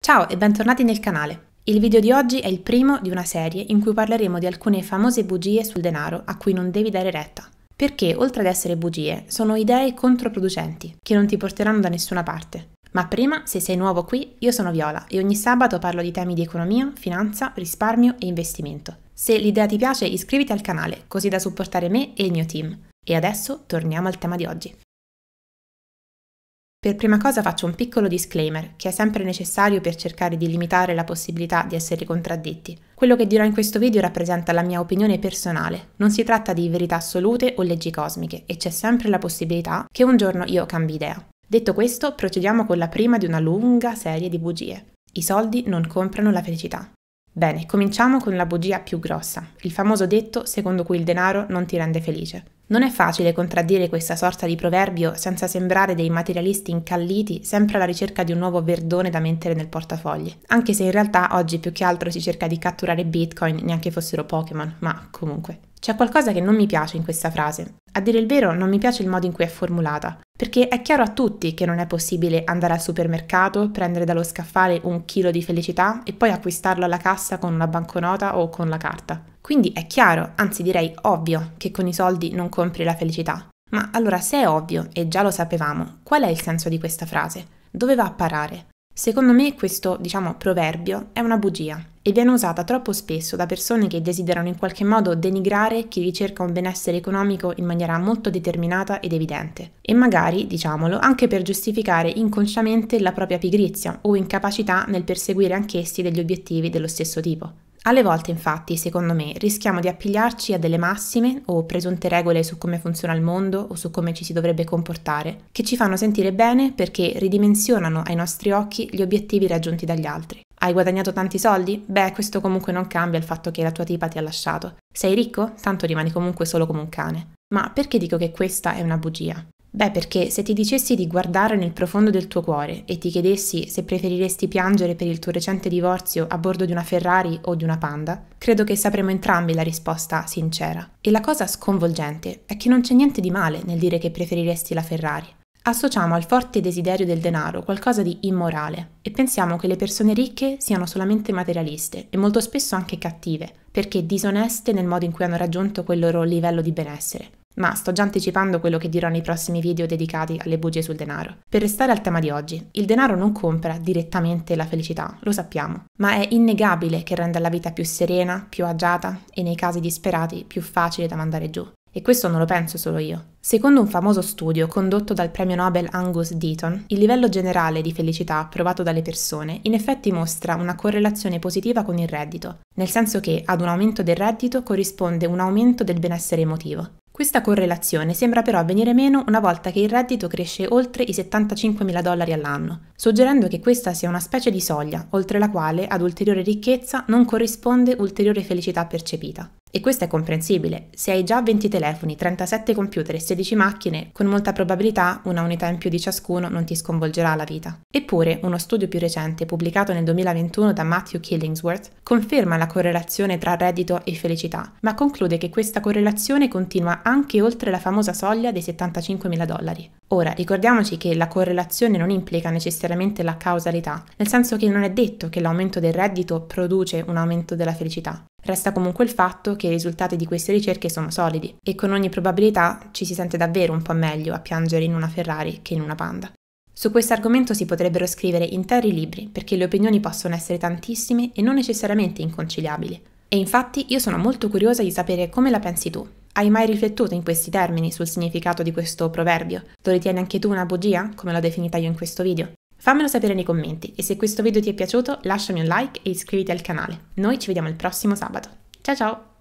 Ciao e bentornati nel canale. Il video di oggi è il primo di una serie in cui parleremo di alcune famose bugie sul denaro a cui non devi dare retta. Perché, oltre ad essere bugie, sono idee controproducenti, che non ti porteranno da nessuna parte. Ma prima, se sei nuovo qui, io sono Viola e ogni sabato parlo di temi di economia, finanza, risparmio e investimento. Se l'idea ti piace iscriviti al canale, così da supportare me e il mio team. E adesso torniamo al tema di oggi. Per prima cosa faccio un piccolo disclaimer, che è sempre necessario per cercare di limitare la possibilità di essere contraddetti. Quello che dirò in questo video rappresenta la mia opinione personale, non si tratta di verità assolute o leggi cosmiche e c'è sempre la possibilità che un giorno io cambi idea. Detto questo, procediamo con la prima di una lunga serie di bugie. I soldi non comprano la felicità. Bene, cominciamo con la bugia più grossa, il famoso detto secondo cui il denaro non ti rende felice. Non è facile contraddire questa sorta di proverbio senza sembrare dei materialisti incalliti sempre alla ricerca di un nuovo verdone da mettere nel portafogli, anche se in realtà oggi più che altro si cerca di catturare Bitcoin, neanche fossero Pokémon, ma comunque. C'è qualcosa che non mi piace in questa frase. A dire il vero, non mi piace il modo in cui è formulata, perché è chiaro a tutti che non è possibile andare al supermercato, prendere dallo scaffale un chilo di felicità e poi acquistarlo alla cassa con una banconota o con la carta. Quindi è chiaro, anzi direi ovvio, che con i soldi non compri la felicità. Ma allora se è ovvio, e già lo sapevamo, qual è il senso di questa frase? Dove va a parare? Secondo me questo, diciamo, proverbio è una bugia e viene usata troppo spesso da persone che desiderano in qualche modo denigrare chi ricerca un benessere economico in maniera molto determinata ed evidente e magari, diciamolo, anche per giustificare inconsciamente la propria pigrizia o incapacità nel perseguire anch'essi degli obiettivi dello stesso tipo. Alle volte, infatti, secondo me, rischiamo di appigliarci a delle massime o presunte regole su come funziona il mondo o su come ci si dovrebbe comportare, che ci fanno sentire bene perché ridimensionano ai nostri occhi gli obiettivi raggiunti dagli altri. Hai guadagnato tanti soldi? Beh, questo comunque non cambia il fatto che la tua tipa ti ha lasciato. Sei ricco? Tanto rimani comunque solo come un cane. Ma perché dico che questa è una bugia? Beh, perché se ti dicessi di guardare nel profondo del tuo cuore e ti chiedessi se preferiresti piangere per il tuo recente divorzio a bordo di una Ferrari o di una Panda, credo che sapremo entrambi la risposta sincera. E la cosa sconvolgente è che non c'è niente di male nel dire che preferiresti la Ferrari. Associamo al forte desiderio del denaro qualcosa di immorale e pensiamo che le persone ricche siano solamente materialiste e molto spesso anche cattive, perché disoneste nel modo in cui hanno raggiunto quel loro livello di benessere ma sto già anticipando quello che dirò nei prossimi video dedicati alle bugie sul denaro. Per restare al tema di oggi, il denaro non compra direttamente la felicità, lo sappiamo, ma è innegabile che renda la vita più serena, più agiata e nei casi disperati più facile da mandare giù. E questo non lo penso solo io. Secondo un famoso studio condotto dal premio Nobel Angus Deaton, il livello generale di felicità provato dalle persone in effetti mostra una correlazione positiva con il reddito, nel senso che ad un aumento del reddito corrisponde un aumento del benessere emotivo, questa correlazione sembra però venire meno una volta che il reddito cresce oltre i 75.000 dollari all'anno, suggerendo che questa sia una specie di soglia, oltre la quale ad ulteriore ricchezza non corrisponde ulteriore felicità percepita. E questo è comprensibile, se hai già 20 telefoni, 37 computer e 16 macchine, con molta probabilità una unità in più di ciascuno non ti sconvolgerà la vita. Eppure, uno studio più recente pubblicato nel 2021 da Matthew Killingsworth conferma la correlazione tra reddito e felicità, ma conclude che questa correlazione continua anche oltre la famosa soglia dei 75.000 dollari. Ora, ricordiamoci che la correlazione non implica necessariamente la causalità, nel senso che non è detto che l'aumento del reddito produce un aumento della felicità. Resta comunque il fatto che i risultati di queste ricerche sono solidi e con ogni probabilità ci si sente davvero un po' meglio a piangere in una Ferrari che in una Panda. Su questo argomento si potrebbero scrivere interi libri perché le opinioni possono essere tantissime e non necessariamente inconciliabili. E infatti io sono molto curiosa di sapere come la pensi tu. Hai mai riflettuto in questi termini sul significato di questo proverbio? Lo ritieni anche tu una bugia, come l'ho definita io in questo video? Fammelo sapere nei commenti e se questo video ti è piaciuto lasciami un like e iscriviti al canale. Noi ci vediamo il prossimo sabato. Ciao ciao!